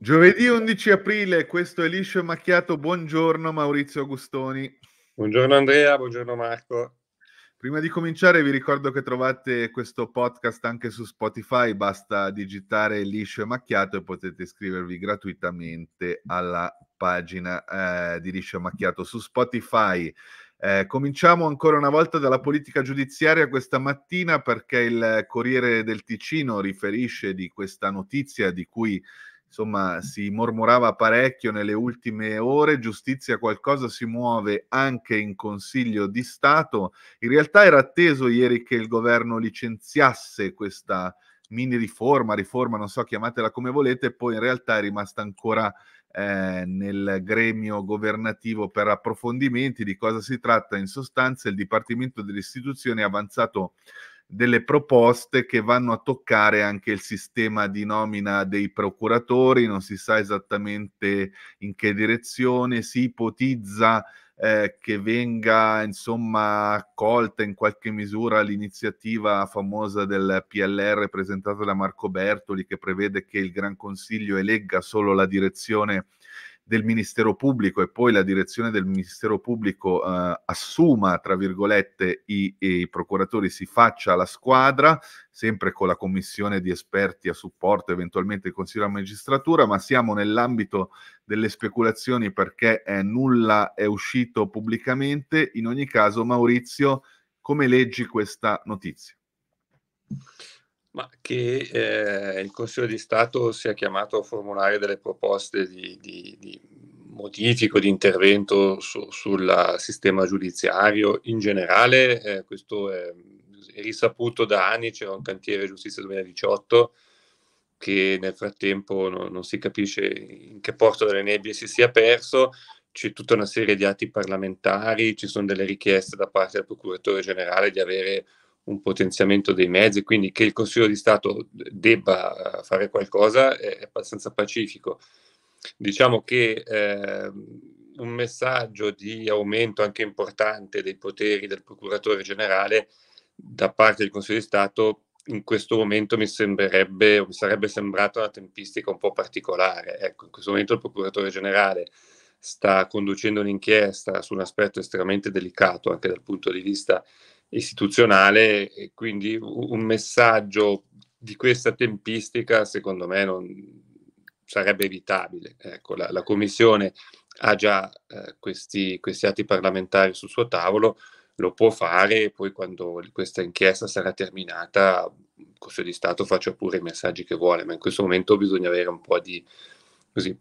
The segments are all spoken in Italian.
Giovedì 11 aprile, questo è Liscio e Macchiato. Buongiorno Maurizio Gustoni. Buongiorno Andrea, buongiorno Marco. Prima di cominciare vi ricordo che trovate questo podcast anche su Spotify, basta digitare liscio e macchiato e potete iscrivervi gratuitamente alla pagina eh, di liscio e macchiato su Spotify. Eh, cominciamo ancora una volta dalla politica giudiziaria questa mattina perché il Corriere del Ticino riferisce di questa notizia di cui insomma si mormorava parecchio nelle ultime ore, giustizia qualcosa si muove anche in Consiglio di Stato. In realtà era atteso ieri che il governo licenziasse questa mini riforma, riforma non so, chiamatela come volete, poi in realtà è rimasta ancora eh, nel gremio governativo per approfondimenti di cosa si tratta. In sostanza il Dipartimento delle Istituzioni ha avanzato delle proposte che vanno a toccare anche il sistema di nomina dei procuratori, non si sa esattamente in che direzione, si ipotizza eh, che venga insomma accolta in qualche misura l'iniziativa famosa del PLR presentata da Marco Bertoli che prevede che il Gran Consiglio elegga solo la direzione del Ministero Pubblico e poi la direzione del Ministero Pubblico eh, assuma, tra virgolette, i, i, procuratori, si faccia la squadra, sempre con la commissione di esperti a supporto, eventualmente il Consiglio della Magistratura, ma siamo nell'ambito delle speculazioni perché eh, nulla è uscito pubblicamente. In ogni caso, Maurizio, come leggi questa notizia? Ma che eh, il Consiglio di Stato sia chiamato a formulare delle proposte di, di, di modifico, di intervento su, sul sistema giudiziario in generale, eh, questo è, risaputo da anni, c'era un cantiere giustizia 2018 che nel frattempo no, non si capisce in che porto delle nebbie si sia perso, c'è tutta una serie di atti parlamentari, ci sono delle richieste da parte del procuratore generale di avere un potenziamento dei mezzi, quindi che il Consiglio di Stato debba eh, fare qualcosa è abbastanza pacifico. Diciamo che eh, un messaggio di aumento anche importante dei poteri del procuratore generale da parte del Consiglio di Stato in questo momento mi sembrerebbe mi sarebbe sembrata una tempistica un po' particolare. Ecco, in questo momento il procuratore generale sta conducendo un'inchiesta su un aspetto estremamente delicato anche dal punto di vista istituzionale e quindi un messaggio di questa tempistica secondo me non sarebbe evitabile. Ecco, la, la Commissione ha già eh, questi, questi atti parlamentari sul suo tavolo, lo può fare e poi quando questa inchiesta sarà terminata, il Consiglio di Stato faccia pure i messaggi che vuole, ma in questo momento bisogna avere un po' di, così,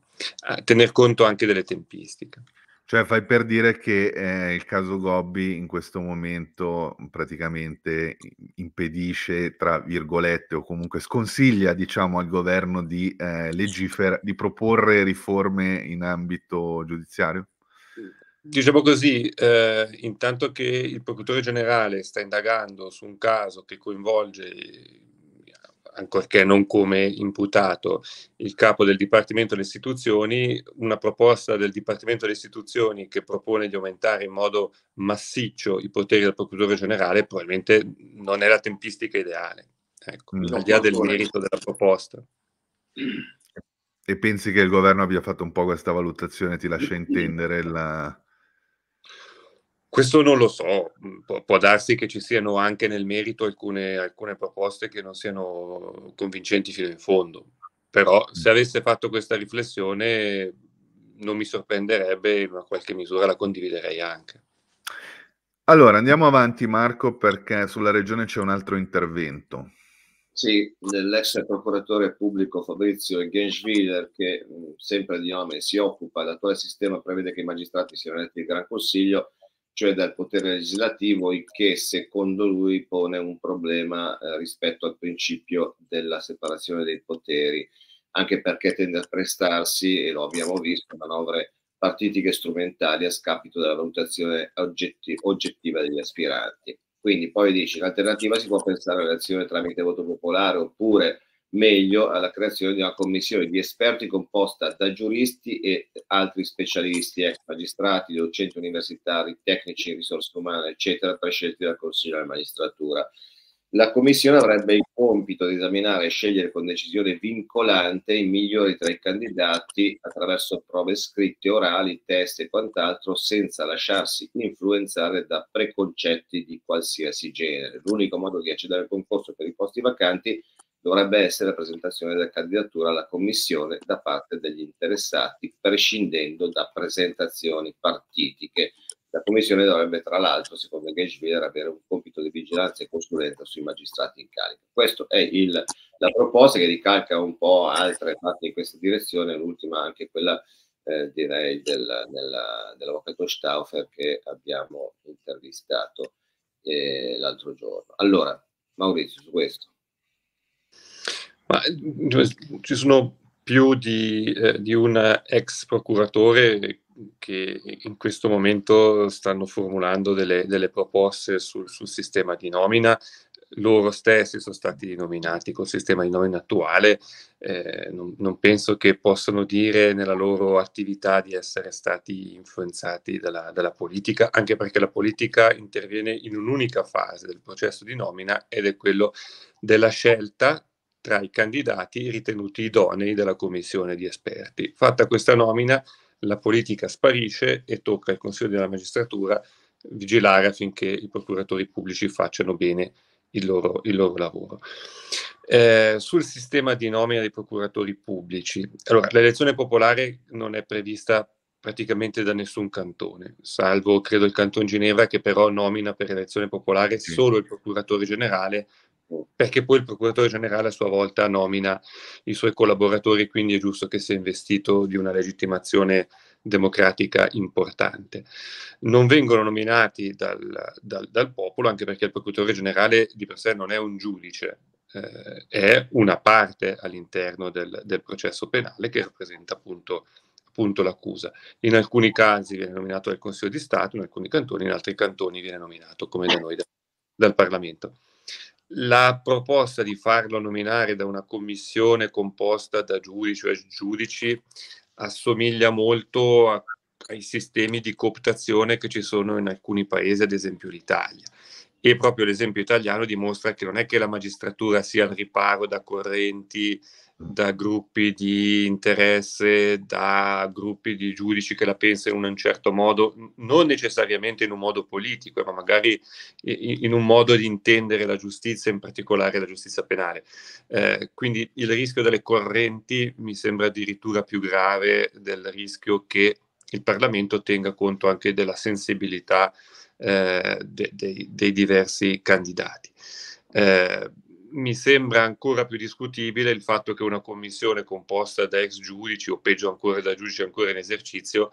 tener conto anche delle tempistiche. Cioè fai per dire che eh, il caso Gobbi in questo momento mhmm, praticamente impedisce, tra virgolette, o comunque sconsiglia diciamo, al governo di, eh, legifera- di proporre riforme in ambito giudiziario? Diciamo così, eh, intanto che il procuratore generale sta indagando su un caso che coinvolge ancorché non come imputato, il capo del Dipartimento delle Istituzioni, una proposta del Dipartimento delle Istituzioni che propone di aumentare in modo massiccio i poteri del procuratore generale, probabilmente non è la tempistica ideale, ecco, mm. al di là del merito della proposta. E pensi che il governo abbia fatto un po' questa valutazione, ti lascia intendere la questo non lo so, mm, Pu- può darsi che ci siano anche nel merito alcune, alcune proposte che non siano convincenti fino in fondo, però mm. se avesse fatto questa riflessione non mi sorprenderebbe, in qualche misura la condividerei anche. Allora, andiamo avanti Marco perché sulla regione c'è un altro intervento. Sì, dell'ex procuratore pubblico Fabrizio Genschwiller, che mm, sempre di nome si occupa, l'attuale sistema prevede che i magistrati siano eletti il Gran Consiglio, cioè dal potere legislativo, il che secondo lui pone un problema eh, rispetto al principio della separazione dei poteri, anche perché tende a prestarsi, e lo abbiamo visto, manovre partitiche strumentali a scapito della valutazione oggetti- oggettiva degli aspiranti. Quindi poi dici, l'alternativa si può pensare all'azione tramite voto popolare oppure meglio alla creazione di una commissione di esperti composta da giuristi e altri specialisti, ex ecco, magistrati, docenti universitari, tecnici, in risorse umane, eccetera, prescelti dal Consiglio della Magistratura. La Commissione avrebbe il compito di esaminare e scegliere con decisione vincolante i migliori tra i candidati attraverso prove scritte, orali, test e quant'altro, senza lasciarsi influenzare da preconcetti di qualsiasi genere. L'unico modo di accedere al concorso per i posti vacanti dovrebbe essere la presentazione della candidatura alla commissione da parte degli interessati, prescindendo da presentazioni partitiche. La commissione dovrebbe, tra l'altro, secondo Gageviller, avere un compito di vigilanza e consulenza sui magistrati in carica. Questa è il, la proposta che ricalca un po' altre parti in questa direzione, l'ultima anche quella eh, direi del, della, dell'avvocato Stauffer che abbiamo intervistato eh, l'altro giorno. Allora, Maurizio, su questo. Ma ci sono più di, eh, di un ex procuratore che in questo momento stanno formulando delle, delle proposte sul, sul, sistema di nomina. Loro stessi sono stati nominati col sistema di nomina attuale, eh, non, non, penso che possano dire nella loro attività di essere stati influenzati dalla, dalla, politica, anche perché la politica interviene in un'unica fase del processo di nomina ed è quello della scelta tra i candidati ritenuti idonei dalla commissione di esperti. Fatta questa nomina, la politica sparisce e tocca al Consiglio della Magistratura vigilare affinché i procuratori pubblici facciano bene il loro, il loro lavoro. Eh, sul sistema di nomina dei procuratori pubblici, allora, l'elezione popolare non è prevista praticamente da nessun cantone, salvo credo il canton Ginevra che però nomina per elezione popolare sì. solo il procuratore generale perché poi il procuratore generale a sua volta nomina i suoi collaboratori, quindi è giusto che sia investito di una legittimazione democratica importante. Non vengono nominati dal, dal, dal popolo, anche perché il procuratore generale di per sé non è un giudice, eh, è una parte all'interno del, del processo penale che rappresenta appunto l'accusa. In alcuni casi viene nominato dal Consiglio di Stato, in alcuni cantoni, in altri cantoni viene nominato come da noi dal Parlamento. La proposta di farlo nominare da una commissione composta da giudici o giudici assomiglia molto a, ai sistemi di cooptazione che ci sono in alcuni paesi, ad esempio l'Italia. E proprio l'esempio italiano dimostra che non è che la magistratura sia al riparo da correnti da gruppi di interesse, da gruppi di giudici che la pensano in un certo modo, non necessariamente in un modo politico, ma magari in un modo di intendere la giustizia, in particolare la giustizia penale. Eh, quindi il rischio delle correnti mi sembra addirittura più grave del rischio che il Parlamento tenga conto anche della sensibilità eh, de- de- dei diversi candidati. Eh, mi sembra ancora più discutibile il fatto che una commissione composta da ex giudici o peggio ancora da giudici ancora in esercizio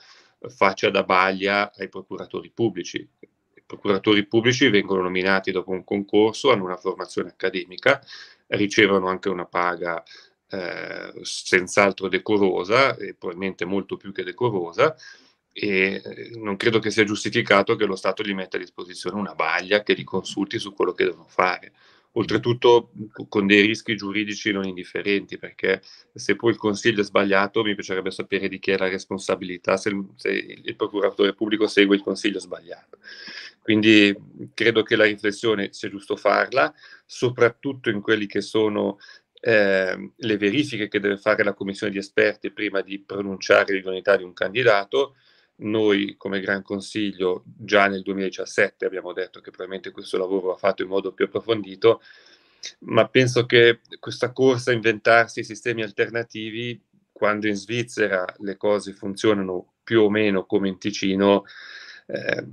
faccia da baglia ai procuratori pubblici. I procuratori pubblici vengono nominati dopo un concorso, hanno una formazione accademica, ricevono anche una paga eh, senz'altro decorosa e probabilmente molto più che decorosa e eh, non credo che sia giustificato che lo Stato gli metta a disposizione una baglia che li consulti su quello che devono fare oltretutto con dei rischi giuridici non indifferenti, perché se poi il consiglio è sbagliato mi piacerebbe sapere di chi è la responsabilità se il, se il procuratore pubblico segue il consiglio sbagliato. Quindi credo che la riflessione sia giusto farla, soprattutto in quelli che sono eh, le verifiche che deve fare la commissione di esperti prima di pronunciare l'idoneità di un candidato, noi come Gran Consiglio già nel 2017 abbiamo detto che probabilmente questo lavoro va fatto in modo più approfondito, ma penso che questa corsa a inventarsi sistemi alternativi, quando in Svizzera le cose funzionano più o meno come in Ticino, eh,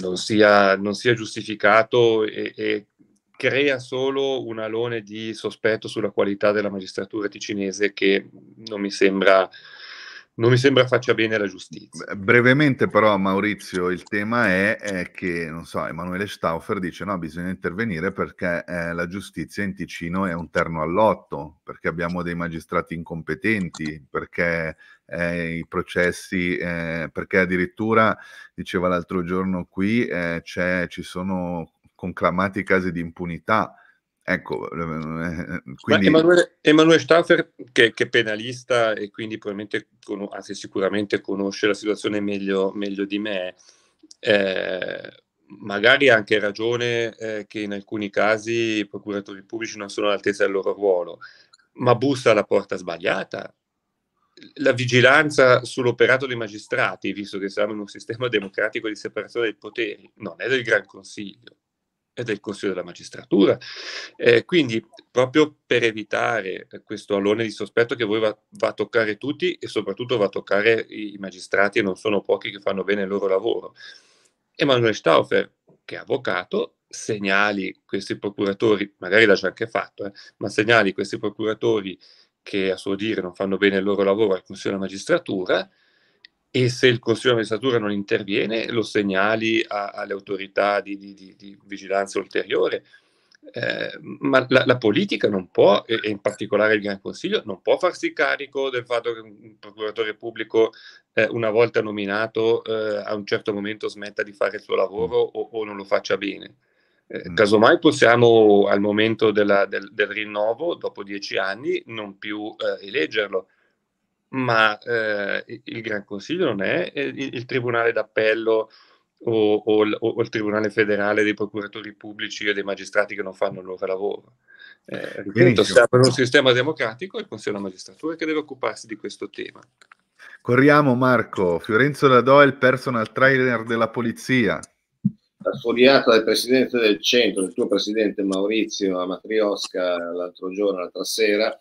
non, sia, non, sia, giustificato e, e crea solo un alone di sospetto sulla qualità della magistratura ticinese che non mi sembra non mi sembra faccia bene la giustizia. Brevemente però Maurizio, il tema è, è che, non so, Emanuele Stauffer dice no, bisogna intervenire perché eh, la giustizia in Ticino è un terno all'otto, perché abbiamo dei magistrati incompetenti, perché eh, i processi, eh, perché addirittura, diceva l'altro giorno qui, eh, ci sono conclamati casi di impunità Ecco, eh, quindi... Emanuele, Emanuele, Staffer, che, è penalista e quindi probabilmente, con, anzi sicuramente conosce la situazione meglio, meglio di me, eh, magari ha anche ragione eh, che in alcuni casi i procuratori pubblici non sono all'altezza del loro ruolo, ma bussa alla porta sbagliata. La vigilanza sull'operato dei magistrati, visto che siamo in un sistema democratico di separazione dei poteri, non è del Gran Consiglio e del Consiglio della Magistratura. Eh, quindi, proprio per evitare eh, questo alone di sospetto che voi va, va, a toccare tutti e soprattutto va a toccare i magistrati, e non sono pochi che fanno bene il loro lavoro, Emanuele Stauffer, che è avvocato, segnali questi procuratori, magari l'ha già anche fatto, eh, ma segnali questi procuratori che a suo dire non fanno bene il loro lavoro al Consiglio della Magistratura, e se il Consiglio di amministratura non interviene lo segnali a, alle autorità di, di, di, di vigilanza ulteriore. Eh, ma la, la, politica non può, e, in particolare il Gran Consiglio, non può farsi carico del fatto che un procuratore pubblico, eh, una volta nominato, eh, a un certo momento smetta di fare il suo lavoro o, o non lo faccia bene. Eh, mm. Casomai possiamo al momento della, del, del, rinnovo, dopo dieci anni, non più eh, eleggerlo ma eh, il Gran Consiglio non è eh, il, il Tribunale d'Appello o, o, o, il Tribunale federale dei procuratori pubblici o dei magistrati che non fanno il loro lavoro. Eh, ripeto, siamo in un sistema democratico e il Consiglio della Magistratura che deve occuparsi di questo tema. Corriamo Marco, Fiorenzo Ladò è il personal trainer della polizia. Affoliata dal presidente del centro, il tuo presidente Maurizio Amatriosca l'altro giorno, l'altra sera,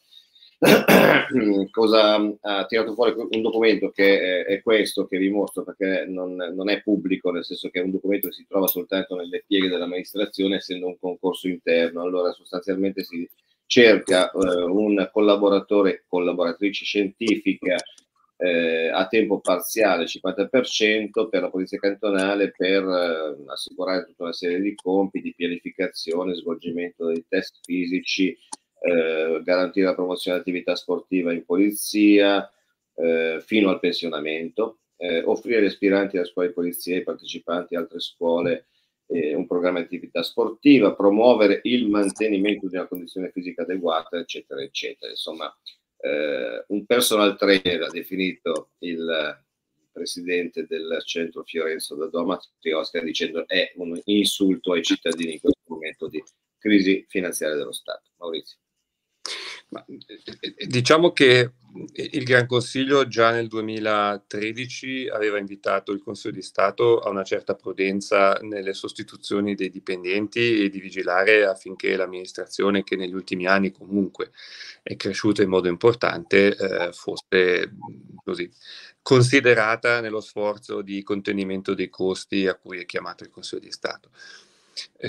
cosa ha tirato fuori un documento che è, questo che vi mostro perché non, non, è pubblico nel senso che è un documento che si trova soltanto nelle pieghe dell'amministrazione essendo un concorso interno allora sostanzialmente si cerca eh, un collaboratore collaboratrice scientifica eh, a tempo parziale 50% per la polizia cantonale per eh, assicurare tutta una serie di compiti pianificazione svolgimento dei test fisici eh, garantire la promozione dell'attività sportiva in polizia eh, fino al pensionamento, eh, offrire agli aspiranti della scuola di polizia e ai partecipanti a altre scuole eh, un programma di attività sportiva, promuovere il mantenimento di una condizione fisica adeguata, eccetera, eccetera. Insomma, eh, un personal trainer ha definito il presidente del centro Fiorenzo da Doma Triosca dicendo è un insulto ai cittadini in questo momento di crisi finanziaria dello Stato. Maurizio. Ma, eh, eh, diciamo che il Gran Consiglio già nel 2013 aveva invitato il Consiglio di Stato a una certa prudenza nelle sostituzioni dei dipendenti e di vigilare affinché l'amministrazione, che negli ultimi anni comunque è cresciuta in modo importante, eh, fosse così, considerata nello sforzo di contenimento dei costi a cui è chiamato il Consiglio di Stato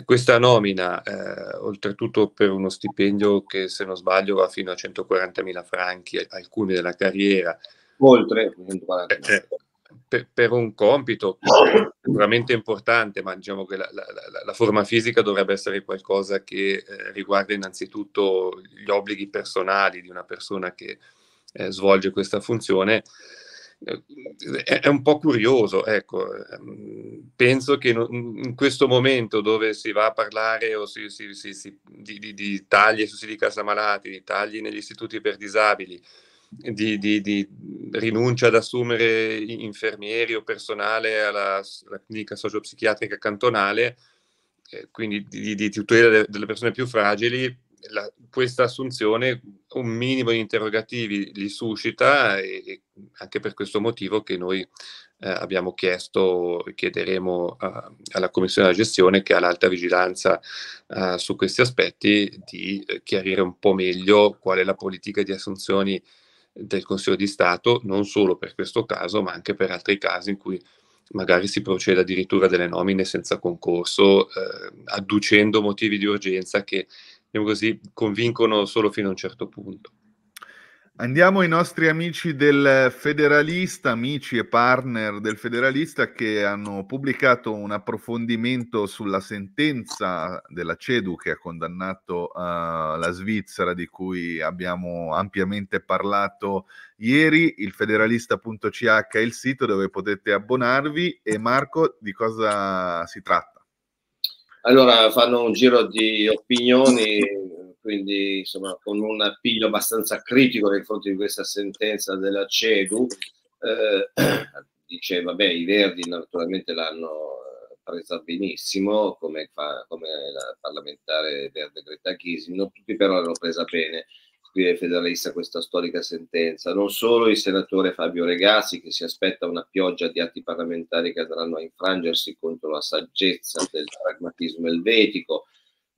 questa nomina, eh, oltretutto per uno stipendio che se non sbaglio va fino a 140.000 franchi, alcuni della carriera. Oltre eh, eh, per, per, un compito sicuramente importante, ma diciamo che la, la, la forma fisica dovrebbe essere qualcosa che eh, riguarda innanzitutto gli obblighi personali di una persona che eh, svolge questa funzione è un po' curioso, ecco, ehm, penso che in questo momento dove si va a parlare o si, si, si, di, di, di, tagli ai sussidi di casa malati, di tagli negli istituti per disabili, di, di rinuncia ad assumere infermieri o personale alla, alla clinica sociopsichiatrica cantonale, eh, quindi di, tutela delle persone più fragili, la, questa assunzione un minimo di interrogativi li suscita e, e anche per questo motivo che noi eh, abbiamo chiesto e chiederemo uh, alla Commissione della gestione che ha l'alta vigilanza uh, su questi aspetti di chiarire un po' meglio qual è la politica di assunzioni del Consiglio di Stato, non solo per questo caso, ma anche per altri casi in cui magari si procede addirittura delle nomine senza concorso, eh, adducendo motivi di urgenza che diciamo così, convincono solo fino a un certo punto. Andiamo ai nostri amici del Federalista, amici e partner del Federalista che hanno pubblicato un approfondimento sulla sentenza della CEDU che ha condannato uh, la Svizzera di cui abbiamo ampiamente parlato ieri, il federalista.ch è il sito dove potete abbonarvi e Marco di cosa si tratta? Allora fanno un giro di opinioni, quindi insomma con un appiglio abbastanza critico nei confronti di questa sentenza della CEDU. Eh, dice, vabbè, i Verdi naturalmente l'hanno eh, presa benissimo, come, fa, come la parlamentare verde Greta Ghisino, tutti però l'hanno presa bene scrive Federalista questa storica sentenza. Non solo il senatore Fabio Regazzi, che si aspetta una pioggia di atti parlamentari che andranno a infrangersi contro la saggezza del pragmatismo elvetico,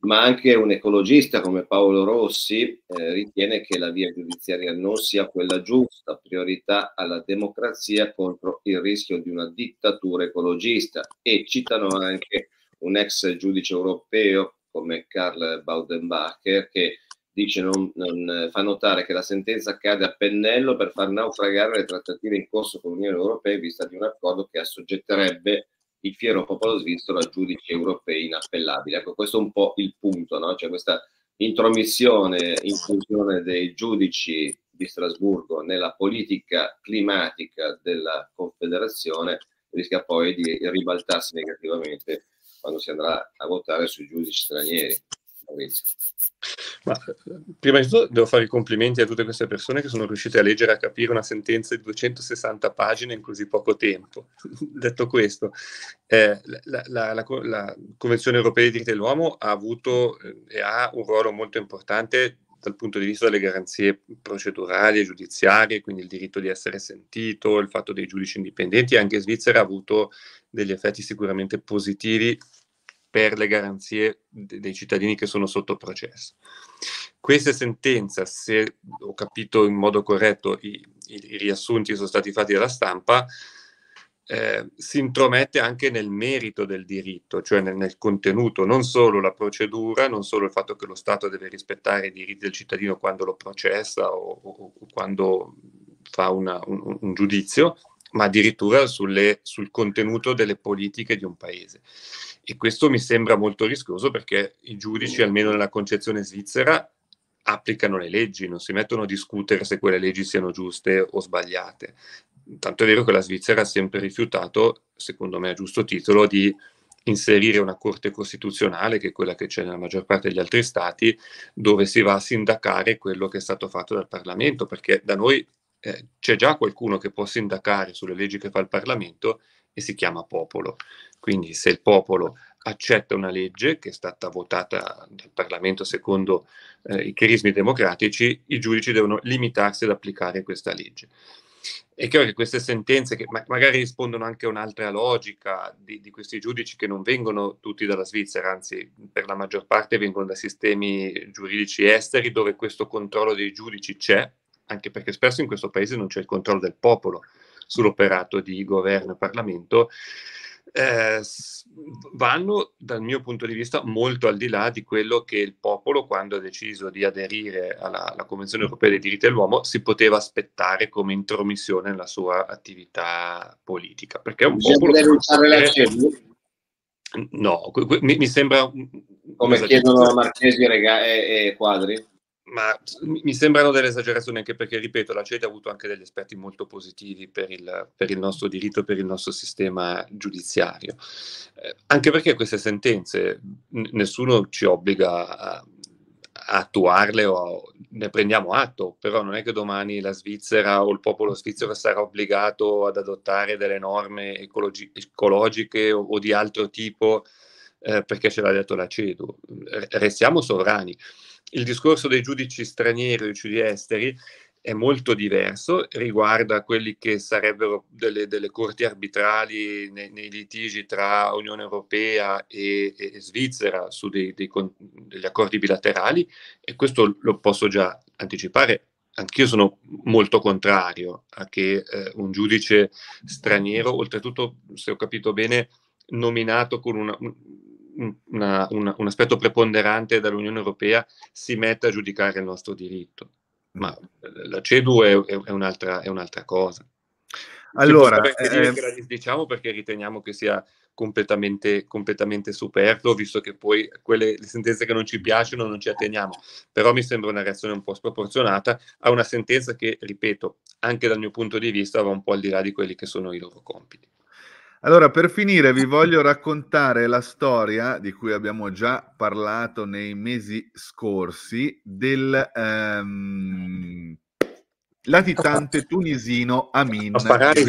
ma anche un ecologista come Paolo Rossi eh, ritiene che la via giudiziaria non sia quella giusta, priorità alla democrazia contro il rischio di una dittatura ecologista e citano anche un ex giudice europeo come Karl Baudenbacher che dice non, non, eh, fa notare che la sentenza cade a pennello per far naufragare le trattative in corso con l'Unione Europea in vista di un accordo che assoggetterebbe il fiero popolo svizzero a giudici europei inappellabili. Ecco, questo è un po' il punto, no? cioè questa intromissione in funzione dei giudici di Strasburgo nella politica climatica della Confederazione rischia poi di ribaltarsi negativamente quando si andrà a votare sui giudici stranieri. Maurizio. Ma, prima di tutto devo fare i complimenti a tutte queste persone che sono riuscite a leggere e a capire una sentenza di 260 pagine in così poco tempo. Detto questo, eh, la, la, la, la, Convenzione europea dei diritti dell'uomo ha avuto eh, e ha un ruolo molto importante dal punto di vista delle garanzie procedurali e giudiziarie, quindi il diritto di essere sentito, il fatto dei giudici indipendenti, anche in Svizzera ha avuto degli effetti sicuramente positivi per le garanzie dei cittadini che sono sotto processo. Questa sentenza, se ho capito in modo corretto i, i, i riassunti sono stati fatti dalla stampa, eh, si intromette anche nel merito del diritto, cioè nel, nel, contenuto, non solo la procedura, non solo il fatto che lo Stato deve rispettare i diritti del cittadino quando lo processa o, o, o quando fa una, un, un, giudizio, ma addirittura sulle, sul contenuto delle politiche di un paese. E questo mi sembra molto rischioso perché i giudici, almeno nella concezione svizzera, applicano le leggi, non si mettono a discutere se quelle leggi siano giuste o sbagliate. Tanto è vero che la Svizzera ha sempre rifiutato, secondo me a giusto titolo, di inserire una Corte Costituzionale, che è quella che c'è nella maggior parte degli altri stati, dove si va a sindacare quello che è stato fatto dal Parlamento, perché da noi eh, c'è già qualcuno che può sindacare sulle leggi che fa il Parlamento e si chiama popolo. Quindi se il popolo accetta una legge che è stata votata dal Parlamento secondo eh, i crismi democratici, i giudici devono limitarsi ad applicare questa legge. È chiaro che queste sentenze, che ma- magari rispondono anche a un'altra logica di-, di, questi giudici che non vengono tutti dalla Svizzera, anzi per la maggior parte vengono da sistemi giuridici esteri dove questo controllo dei giudici c'è, anche perché spesso in questo paese non c'è il controllo del popolo, sull'operato di governo e Parlamento, eh, vanno dal mio punto di vista molto al di là di quello che il popolo quando ha deciso di aderire alla, alla Convenzione europea dei diritti dell'uomo si poteva aspettare come intromissione nella sua attività politica perché un Bisogna popolo denunciare la No, mi, mi sembra come chiedono Marchesi e, e Quadri ma mi sembrano delle esagerazioni anche perché, ripeto, la CEDA ha avuto anche degli aspetti molto positivi per il, per il nostro diritto, per il nostro sistema giudiziario. Eh, anche perché queste sentenze n- nessuno ci obbliga a, a attuarle o a, ne prendiamo atto, però non è che domani la Svizzera o il popolo svizzero sarà obbligato ad adottare delle norme ecologi- ecologiche o, o, di altro tipo eh, perché ce l'ha detto la CEDU. R- restiamo sovrani il discorso dei giudici stranieri o giudici esteri è molto diverso, riguarda quelli che sarebbero delle, delle corti arbitrali nei, nei, litigi tra Unione Europea e, e Svizzera su dei, dei, degli accordi bilaterali e questo lo posso già anticipare. Anch'io sono molto contrario a che eh, un giudice straniero, oltretutto, se ho capito bene, nominato con una, una, una, un aspetto preponderante dall'Unione Europea si mette a giudicare il nostro diritto. Ma mm. la CEDU è, è, è, un'altra, è un'altra, cosa. Allora, eh, la diciamo perché riteniamo che sia completamente, completamente superfluo, visto che poi quelle, le sentenze che non ci piacciono non ci atteniamo. Però mi sembra una reazione un po' sproporzionata a una sentenza che, ripeto, anche dal mio punto di vista va un po' al di là di quelli che sono i loro compiti. Allora, per finire, vi voglio raccontare la storia di cui abbiamo già parlato nei mesi scorsi del ehm, latitante tunisino Amin. Farari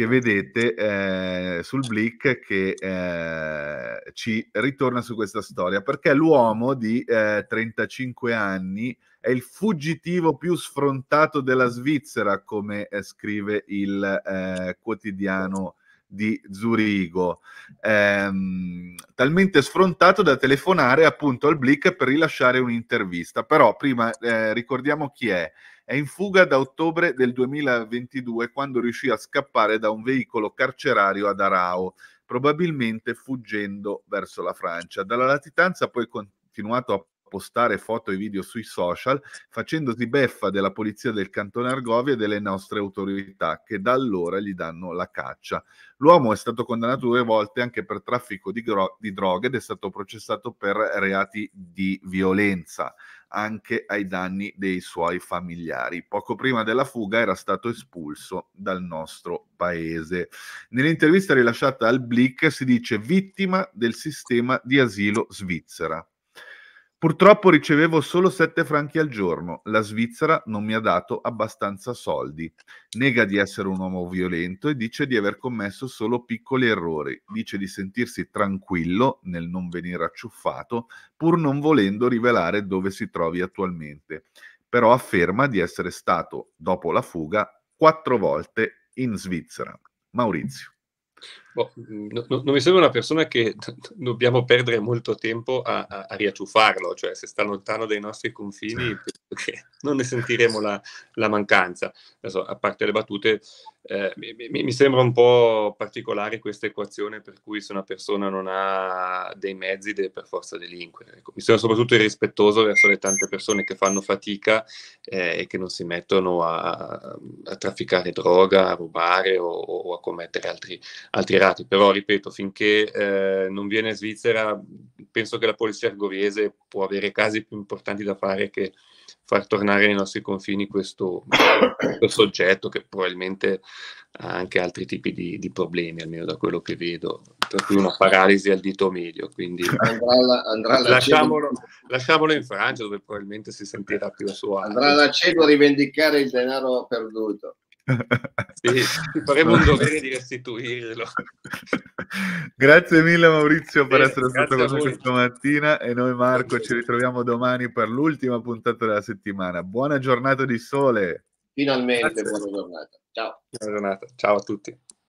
che vedete eh, sul Blick che eh, ci ritorna su questa storia, perché l'uomo di eh, 35 anni è il fuggitivo più sfrontato della Svizzera, come eh, scrive il eh, quotidiano di Zurigo, ehm, talmente sfrontato da telefonare appunto al Blick per rilasciare un'intervista. Però prima eh, ricordiamo chi è. È in fuga da ottobre del 2022 quando riuscì a scappare da un veicolo carcerario ad Arao, probabilmente fuggendo verso la Francia. Dalla latitanza ha poi continuato a postare foto e video sui social facendosi beffa della polizia del cantone Argovia e delle nostre autorità che da allora gli danno la caccia. L'uomo è stato condannato due volte anche per traffico di, gro- di droga ed è stato processato per reati di violenza anche ai danni dei suoi familiari. Poco prima della fuga era stato espulso dal nostro paese. Nell'intervista rilasciata al Blick si dice vittima del sistema di asilo svizzera. Purtroppo ricevevo solo 7 franchi al giorno. La Svizzera non mi ha dato abbastanza soldi. Nega di essere un uomo violento e dice di aver commesso solo piccoli errori. Dice di sentirsi tranquillo nel non venire acciuffato, pur non volendo rivelare dove si trovi attualmente. Però afferma di essere stato, dopo la fuga, quattro volte in Svizzera. Maurizio. Boh, mm, no, no, non mi sembra una persona che dobbiamo perdere molto tempo a, a, a, riacciuffarlo, cioè se sta lontano dai nostri confini non ne sentiremo la, la mancanza. Adesso, a parte le battute, eh, mi, mi, sembra un po' particolare questa equazione per cui se una persona non ha dei mezzi deve per forza delinquere. Ecco, mi sembra soprattutto irrispettoso verso le tante persone che fanno fatica eh, e che non si mettono a, a, trafficare droga, a rubare o, o a commettere altri, altri schierati, però ripeto, finché eh, non viene Svizzera, penso che la polizia ergoviese può avere casi più importanti da fare che far tornare nei nostri confini questo, questo soggetto che probabilmente ha anche altri tipi di, di, problemi, almeno da quello che vedo, per cui una paralisi al dito medio. Quindi andrà la, andrà la lasciamolo, lasciamolo, in Francia dove probabilmente si sentirà più a suo agio. Andrà alla CEDO a rivendicare il denaro perduto. Sì, ti faremo un dovere di restituirlo. grazie mille Maurizio per essere stato con noi questa mattina e noi Marco grazie. ci ritroviamo domani per l'ultima puntata della settimana. Buona giornata di sole. Finalmente, grazie. buona giornata. Ciao. Buona giornata. Ciao a tutti.